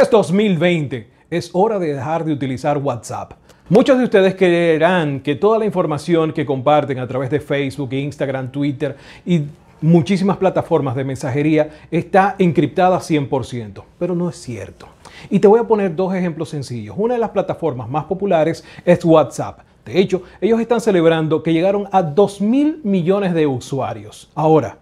Es 2020, es hora de dejar de utilizar WhatsApp. Muchos de ustedes creerán que toda la información que comparten a través de Facebook, Instagram, Twitter y muchísimas plataformas de mensajería está encriptada 100%, pero no es cierto. Y te voy a poner dos ejemplos sencillos. Una de las plataformas más populares es WhatsApp. De hecho, ellos están celebrando que llegaron a 2 mil millones de usuarios. Ahora,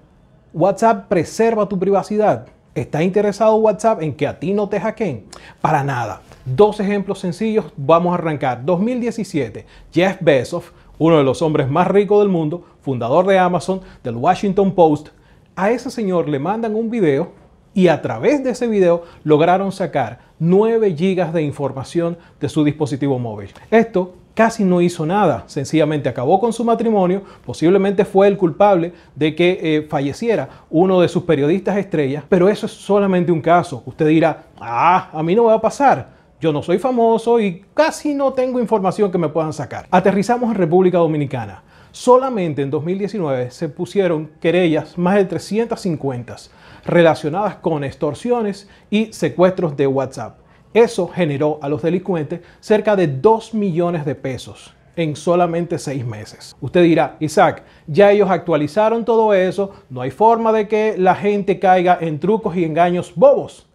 WhatsApp preserva tu privacidad. ¿Está interesado WhatsApp en que a ti no te hackeen? Para nada. Dos ejemplos sencillos, vamos a arrancar. 2017, Jeff Bezos, uno de los hombres más ricos del mundo, fundador de Amazon, del Washington Post, a ese señor le mandan un video y a través de ese video lograron sacar 9 gigas de información de su dispositivo móvil. Esto casi no hizo nada, sencillamente acabó con su matrimonio, posiblemente fue el culpable de que eh, falleciera uno de sus periodistas estrellas, pero eso es solamente un caso. Usted dirá, ah, a mí no me va a pasar. Yo no soy famoso y casi no tengo información que me puedan sacar. Aterrizamos en República Dominicana. Solamente en 2019 se pusieron querellas, más de 350, relacionadas con extorsiones y secuestros de WhatsApp. Eso generó a los delincuentes cerca de 2 millones de pesos en solamente 6 meses. Usted dirá, Isaac, ya ellos actualizaron todo eso, no hay forma de que la gente caiga en trucos y engaños bobos.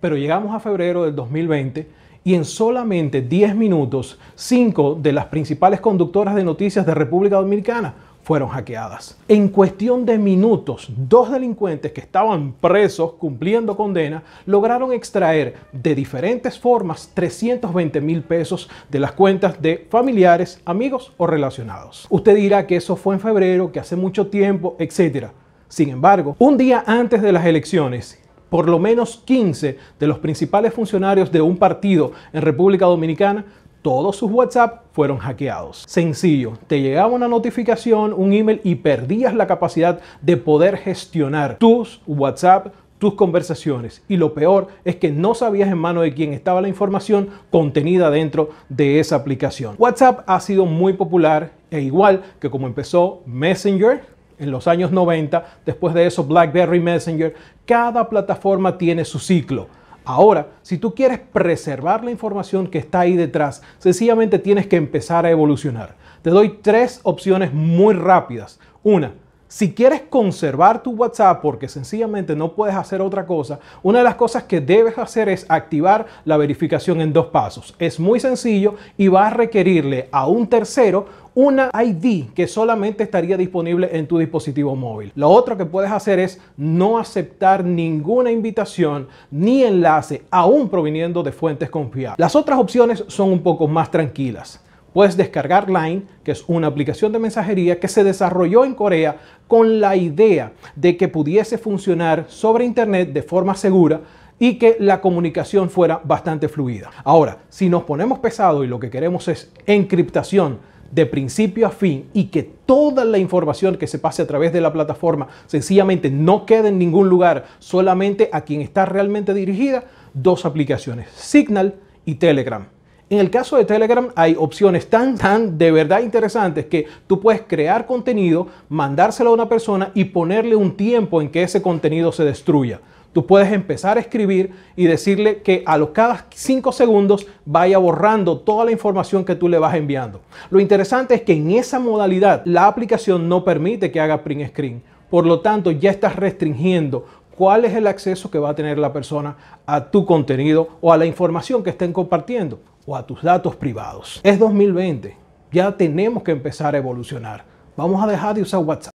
Pero llegamos a febrero del 2020 y en solamente 10 minutos, 5 de las principales conductoras de noticias de República Dominicana fueron hackeadas. En cuestión de minutos, dos delincuentes que estaban presos cumpliendo condena lograron extraer de diferentes formas 320 mil pesos de las cuentas de familiares, amigos o relacionados. Usted dirá que eso fue en febrero, que hace mucho tiempo, etc. Sin embargo, un día antes de las elecciones, por lo menos 15 de los principales funcionarios de un partido en República Dominicana todos sus WhatsApp fueron hackeados. Sencillo, te llegaba una notificación, un email y perdías la capacidad de poder gestionar tus WhatsApp, tus conversaciones y lo peor es que no sabías en mano de quién estaba la información contenida dentro de esa aplicación. WhatsApp ha sido muy popular e igual que como empezó Messenger en los años 90, después de eso BlackBerry Messenger, cada plataforma tiene su ciclo Ahora, si tú quieres preservar la información que está ahí detrás, sencillamente tienes que empezar a evolucionar. Te doy tres opciones muy rápidas. Una, si quieres conservar tu WhatsApp porque sencillamente no puedes hacer otra cosa, una de las cosas que debes hacer es activar la verificación en dos pasos. Es muy sencillo y va a requerirle a un tercero una ID que solamente estaría disponible en tu dispositivo móvil. Lo otro que puedes hacer es no aceptar ninguna invitación ni enlace, aún proviniendo de fuentes confiables. Las otras opciones son un poco más tranquilas. Puedes descargar Line, que es una aplicación de mensajería que se desarrolló en Corea con la idea de que pudiese funcionar sobre Internet de forma segura y que la comunicación fuera bastante fluida. Ahora, si nos ponemos pesado y lo que queremos es encriptación de principio a fin y que toda la información que se pase a través de la plataforma sencillamente no quede en ningún lugar, solamente a quien está realmente dirigida, dos aplicaciones, Signal y Telegram. En el caso de Telegram hay opciones tan, tan de verdad interesantes que tú puedes crear contenido, mandárselo a una persona y ponerle un tiempo en que ese contenido se destruya. Tú puedes empezar a escribir y decirle que a los cada 5 segundos vaya borrando toda la información que tú le vas enviando. Lo interesante es que en esa modalidad la aplicación no permite que haga print screen. Por lo tanto, ya estás restringiendo cuál es el acceso que va a tener la persona a tu contenido o a la información que estén compartiendo o a tus datos privados. Es 2020, ya tenemos que empezar a evolucionar. Vamos a dejar de usar WhatsApp.